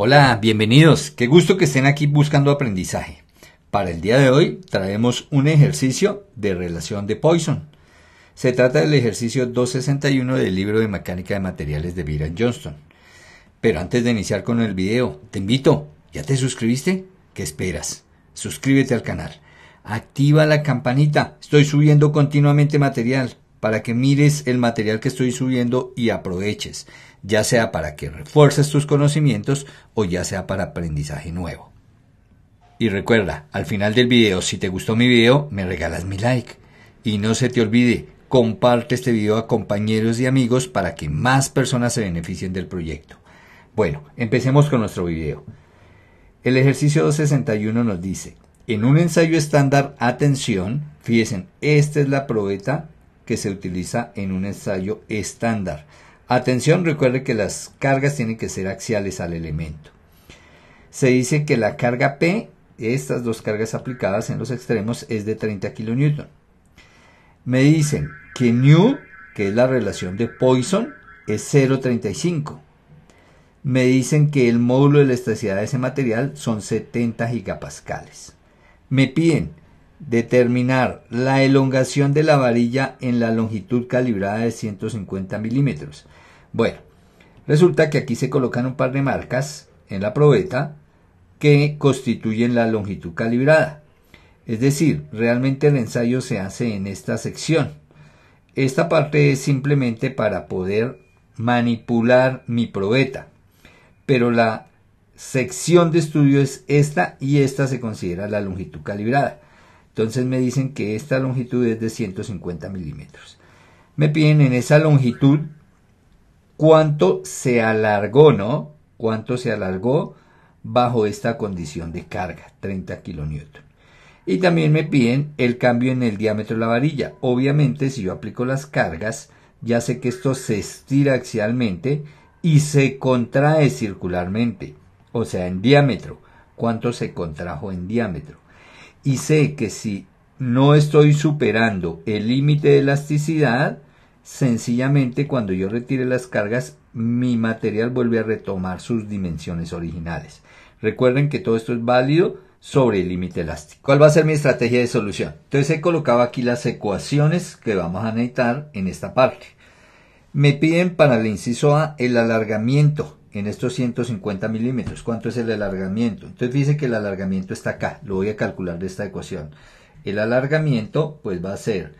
Hola, bienvenidos. Qué gusto que estén aquí buscando aprendizaje. Para el día de hoy traemos un ejercicio de relación de Poisson. Se trata del ejercicio 261 del libro de mecánica de materiales de Viran Johnston. Pero antes de iniciar con el video, te invito, ¿ya te suscribiste? ¿Qué esperas? Suscríbete al canal. Activa la campanita. Estoy subiendo continuamente material para que mires el material que estoy subiendo y aproveches ya sea para que refuerces tus conocimientos o ya sea para aprendizaje nuevo. Y recuerda, al final del video, si te gustó mi video, me regalas mi like. Y no se te olvide, comparte este video a compañeros y amigos para que más personas se beneficien del proyecto. Bueno, empecemos con nuestro video. El ejercicio 261 nos dice, en un ensayo estándar, atención, fíjense, esta es la probeta que se utiliza en un ensayo estándar. Atención, recuerde que las cargas tienen que ser axiales al elemento. Se dice que la carga P, estas dos cargas aplicadas en los extremos, es de 30 kN. Me dicen que New, que es la relación de Poisson, es 0.35. Me dicen que el módulo de elasticidad de ese material son 70 gigapascales. Me piden Determinar la elongación de la varilla en la longitud calibrada de 150 milímetros. Bueno, resulta que aquí se colocan un par de marcas en la probeta que constituyen la longitud calibrada. Es decir, realmente el ensayo se hace en esta sección. Esta parte es simplemente para poder manipular mi probeta. Pero la sección de estudio es esta y esta se considera la longitud calibrada. Entonces me dicen que esta longitud es de 150 milímetros. Me piden en esa longitud cuánto se alargó, ¿no? Cuánto se alargó bajo esta condición de carga, 30 kN. Y también me piden el cambio en el diámetro de la varilla. Obviamente, si yo aplico las cargas, ya sé que esto se estira axialmente y se contrae circularmente, o sea, en diámetro. ¿Cuánto se contrajo en diámetro? y sé que si no estoy superando el límite de elasticidad, sencillamente cuando yo retire las cargas, mi material vuelve a retomar sus dimensiones originales. Recuerden que todo esto es válido sobre el límite elástico. ¿Cuál va a ser mi estrategia de solución? Entonces he colocado aquí las ecuaciones que vamos a necesitar en esta parte. Me piden para el inciso A el alargamiento en estos 150 milímetros, cuánto es el alargamiento. Entonces dice que el alargamiento está acá, lo voy a calcular de esta ecuación. El alargamiento pues va a ser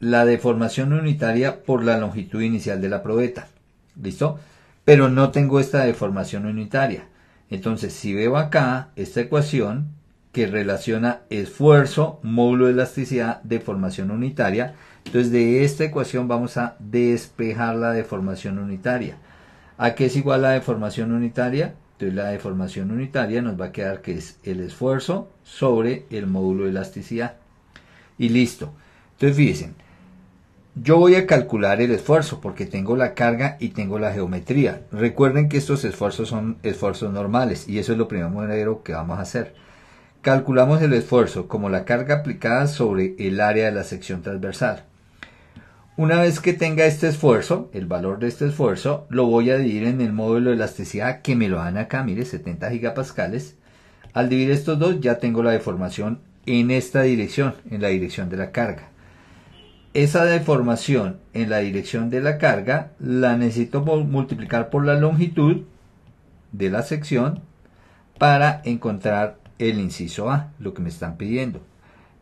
la deformación unitaria por la longitud inicial de la probeta, ¿listo? Pero no tengo esta deformación unitaria. Entonces si veo acá esta ecuación que relaciona esfuerzo, módulo de elasticidad, deformación unitaria, entonces de esta ecuación vamos a despejar la deformación unitaria. ¿A qué es igual la deformación unitaria? Entonces la deformación unitaria nos va a quedar que es el esfuerzo sobre el módulo de elasticidad. Y listo. Entonces fíjense, yo voy a calcular el esfuerzo porque tengo la carga y tengo la geometría. Recuerden que estos esfuerzos son esfuerzos normales y eso es lo primero que vamos a hacer. Calculamos el esfuerzo como la carga aplicada sobre el área de la sección transversal. Una vez que tenga este esfuerzo, el valor de este esfuerzo, lo voy a dividir en el módulo de elasticidad que me lo dan acá, mire, 70 gigapascales. Al dividir estos dos ya tengo la deformación en esta dirección, en la dirección de la carga. Esa deformación en la dirección de la carga la necesito multiplicar por la longitud de la sección para encontrar el inciso A, lo que me están pidiendo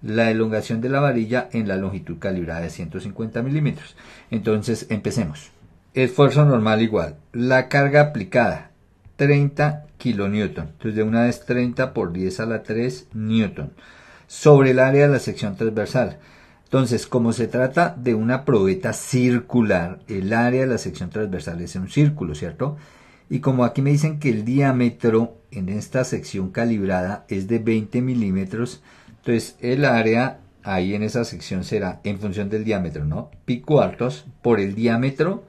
la elongación de la varilla en la longitud calibrada de 150 milímetros. Entonces, empecemos. Esfuerzo normal igual. La carga aplicada, 30 kilonewton. Entonces, de una vez 30 por 10 a la 3 newton. Sobre el área de la sección transversal. Entonces, como se trata de una probeta circular, el área de la sección transversal es un círculo, ¿cierto? Y como aquí me dicen que el diámetro en esta sección calibrada es de 20 milímetros, entonces, el área ahí en esa sección será en función del diámetro, ¿no? Pi cuartos por el diámetro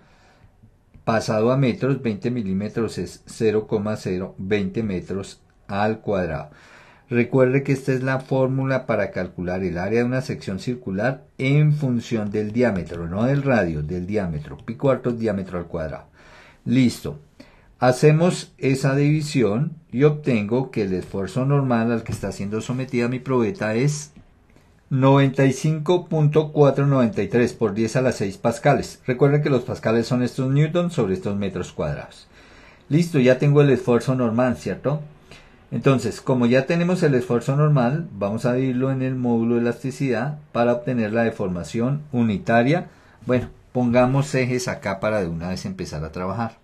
pasado a metros, 20 milímetros es 0,020 metros al cuadrado. Recuerde que esta es la fórmula para calcular el área de una sección circular en función del diámetro, no del radio, del diámetro, pi cuartos diámetro al cuadrado. Listo. Hacemos esa división y obtengo que el esfuerzo normal al que está siendo sometida mi probeta es 95.493 por 10 a las 6 pascales. Recuerden que los pascales son estos newtons sobre estos metros cuadrados. Listo, ya tengo el esfuerzo normal, ¿cierto? Entonces, como ya tenemos el esfuerzo normal, vamos a dividirlo en el módulo de elasticidad para obtener la deformación unitaria. Bueno, pongamos ejes acá para de una vez empezar a trabajar.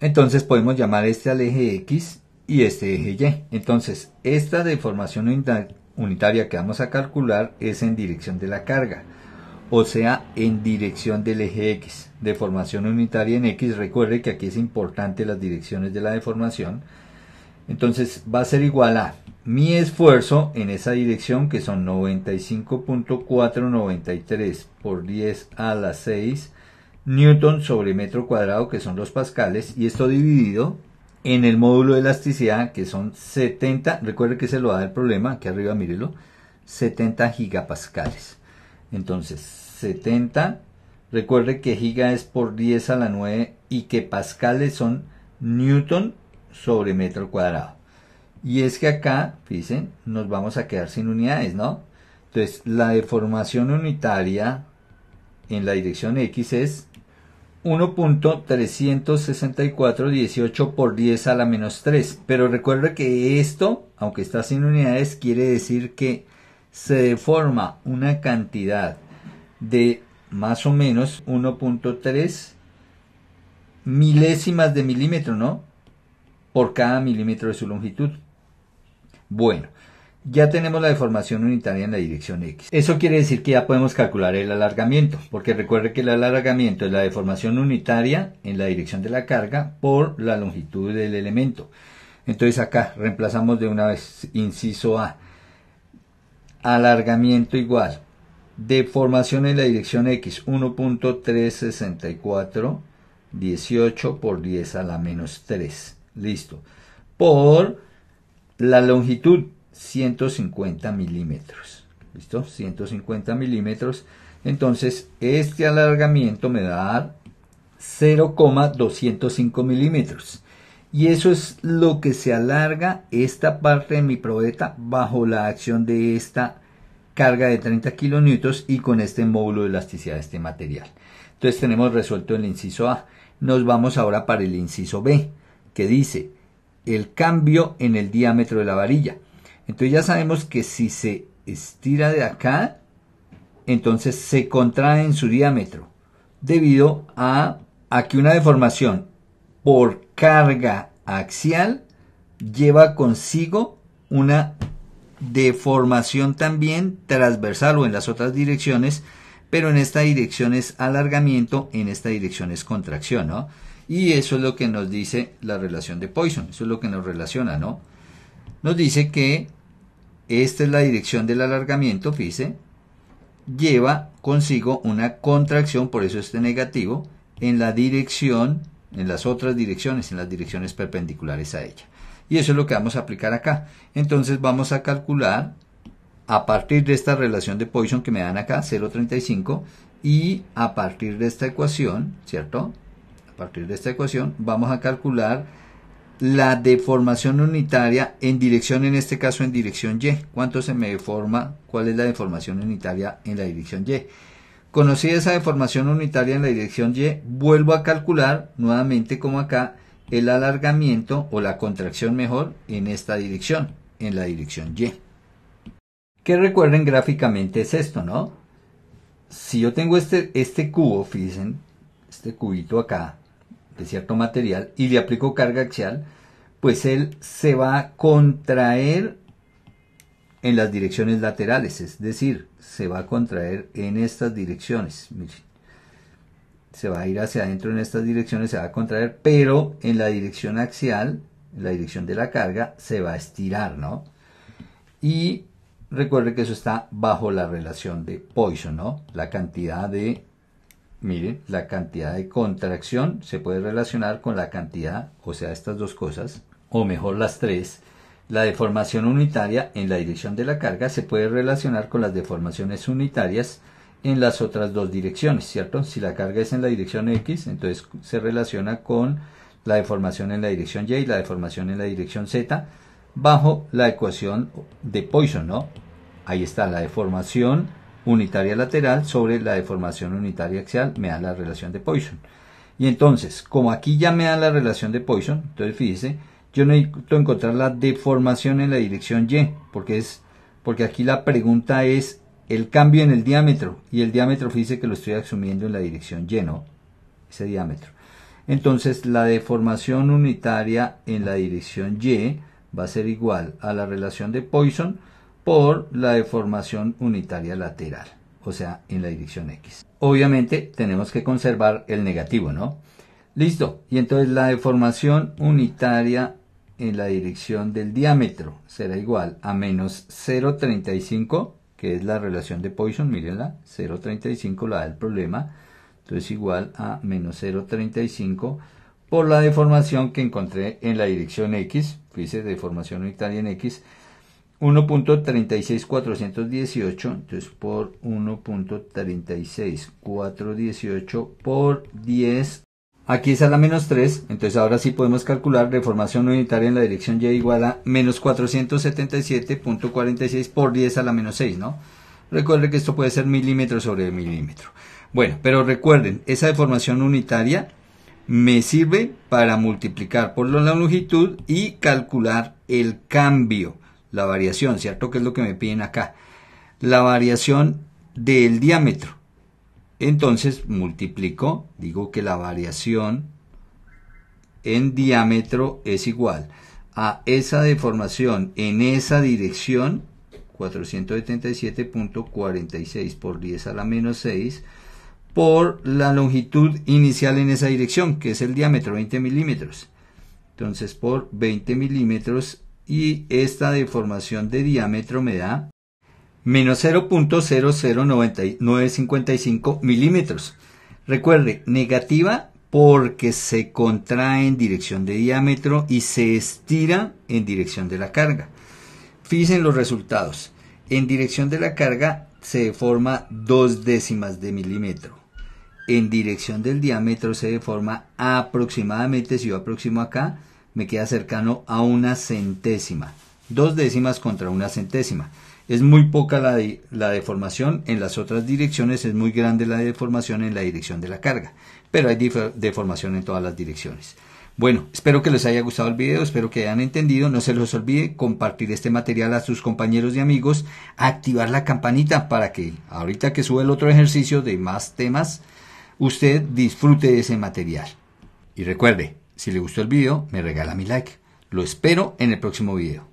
Entonces podemos llamar este al eje X y este eje Y. Entonces, esta deformación unitaria que vamos a calcular es en dirección de la carga, o sea, en dirección del eje X. Deformación unitaria en X, recuerde que aquí es importante las direcciones de la deformación. Entonces, va a ser igual a mi esfuerzo en esa dirección, que son 95.493 por 10 a la 6 newton sobre metro cuadrado, que son los pascales, y esto dividido en el módulo de elasticidad, que son 70, recuerde que se lo da el problema, aquí arriba mírelo, 70 gigapascales. Entonces, 70, recuerde que giga es por 10 a la 9 y que pascales son newton sobre metro cuadrado. Y es que acá, fíjense, nos vamos a quedar sin unidades, ¿no? Entonces, la deformación unitaria en la dirección X es 1.36418 por 10 a la menos 3. Pero recuerda que esto, aunque está sin unidades, quiere decir que se deforma una cantidad de más o menos 1.3 milésimas de milímetro, ¿no? Por cada milímetro de su longitud. Bueno, ya tenemos la deformación unitaria en la dirección X. Eso quiere decir que ya podemos calcular el alargamiento, porque recuerde que el alargamiento es la deformación unitaria en la dirección de la carga por la longitud del elemento. Entonces acá reemplazamos de una vez inciso A. Alargamiento igual. Deformación en la dirección X 1.364 18 por 10 a la menos 3. Listo. Por la longitud 150 milímetros. ¿Listo? 150 milímetros. Entonces, este alargamiento me da 0,205 milímetros. Y eso es lo que se alarga esta parte de mi probeta bajo la acción de esta carga de 30 kN y con este módulo de elasticidad de este material. Entonces tenemos resuelto el inciso A. Nos vamos ahora para el inciso B, que dice el cambio en el diámetro de la varilla. Entonces ya sabemos que si se estira de acá, entonces se contrae en su diámetro debido a, que una deformación por carga axial lleva consigo una deformación también transversal o en las otras direcciones, pero en esta dirección es alargamiento, en esta dirección es contracción, ¿no? Y eso es lo que nos dice la relación de Poisson, eso es lo que nos relaciona, ¿no? Nos dice que esta es la dirección del alargamiento, fíjese, lleva consigo una contracción, por eso este negativo, en la dirección, en las otras direcciones, en las direcciones perpendiculares a ella. Y eso es lo que vamos a aplicar acá. Entonces vamos a calcular a partir de esta relación de Poisson que me dan acá, 0.35, y a partir de esta ecuación, ¿cierto? A partir de esta ecuación vamos a calcular la deformación unitaria en dirección, en este caso en dirección Y. ¿Cuánto se me deforma? ¿Cuál es la deformación unitaria en la dirección Y? Conocí esa deformación unitaria en la dirección Y, vuelvo a calcular nuevamente como acá el alargamiento o la contracción mejor en esta dirección, en la dirección Y. Que recuerden gráficamente es esto, ¿no? Si yo tengo este, este cubo, fíjense, este cubito acá, de cierto material y le aplico carga axial, pues él se va a contraer en las direcciones laterales, es decir, se va a contraer en estas direcciones. Se va a ir hacia adentro en estas direcciones, se va a contraer, pero en la dirección axial, en la dirección de la carga, se va a estirar, ¿no? Y recuerde que eso está bajo la relación de Poisson, ¿no? La cantidad de Miren, la cantidad de contracción se puede relacionar con la cantidad, o sea, estas dos cosas, o mejor las tres. La deformación unitaria en la dirección de la carga se puede relacionar con las deformaciones unitarias en las otras dos direcciones, ¿cierto? Si la carga es en la dirección X, entonces se relaciona con la deformación en la dirección Y y la deformación en la dirección Z bajo la ecuación de Poisson, ¿no? Ahí está la deformación unitaria lateral sobre la deformación unitaria axial me da la relación de Poisson. Y entonces, como aquí ya me da la relación de Poisson, entonces fíjese, yo necesito encontrar la deformación en la dirección Y, porque, es, porque aquí la pregunta es el cambio en el diámetro, y el diámetro fíjese que lo estoy asumiendo en la dirección Y, ¿no? Ese diámetro. Entonces, la deformación unitaria en la dirección Y va a ser igual a la relación de Poisson por la deformación unitaria lateral, o sea, en la dirección X. Obviamente tenemos que conservar el negativo, ¿no? Listo. Y entonces la deformación unitaria en la dirección del diámetro será igual a menos 0,35, que es la relación de Poisson, mírenla, 0,35 la da el problema, entonces igual a menos 0,35 por la deformación que encontré en la dirección X, fíjese, deformación unitaria en X, 1.36418, entonces por 1.36418 por 10. Aquí es a la menos 3, entonces ahora sí podemos calcular deformación unitaria en la dirección y igual a menos 477.46 por 10 a la menos 6, ¿no? Recuerden que esto puede ser milímetro sobre milímetro. Bueno, pero recuerden, esa deformación unitaria me sirve para multiplicar por la longitud y calcular el cambio la variación, ¿cierto? Que es lo que me piden acá. La variación del diámetro. Entonces multiplico, digo que la variación en diámetro es igual a esa deformación en esa dirección, 477.46 por 10 a la menos 6, por la longitud inicial en esa dirección, que es el diámetro, 20 milímetros. Entonces por 20 milímetros y esta deformación de diámetro me da menos 0.00955 milímetros. Recuerde, negativa porque se contrae en dirección de diámetro y se estira en dirección de la carga. Fíjense los resultados. En dirección de la carga se deforma dos décimas de milímetro. En dirección del diámetro se deforma aproximadamente, si yo aproximo acá, me queda cercano a una centésima. Dos décimas contra una centésima. Es muy poca la, deformación en las otras direcciones, es muy grande la deformación en la dirección de la carga, pero hay deformación en todas las direcciones. Bueno, espero que les haya gustado el video, espero que hayan entendido, no se los olvide compartir este material a sus compañeros y amigos, activar la campanita para que ahorita que sube el otro ejercicio de más temas, usted disfrute de ese material. Y recuerde, si le gustó el video, me regala mi like. Lo espero en el próximo video.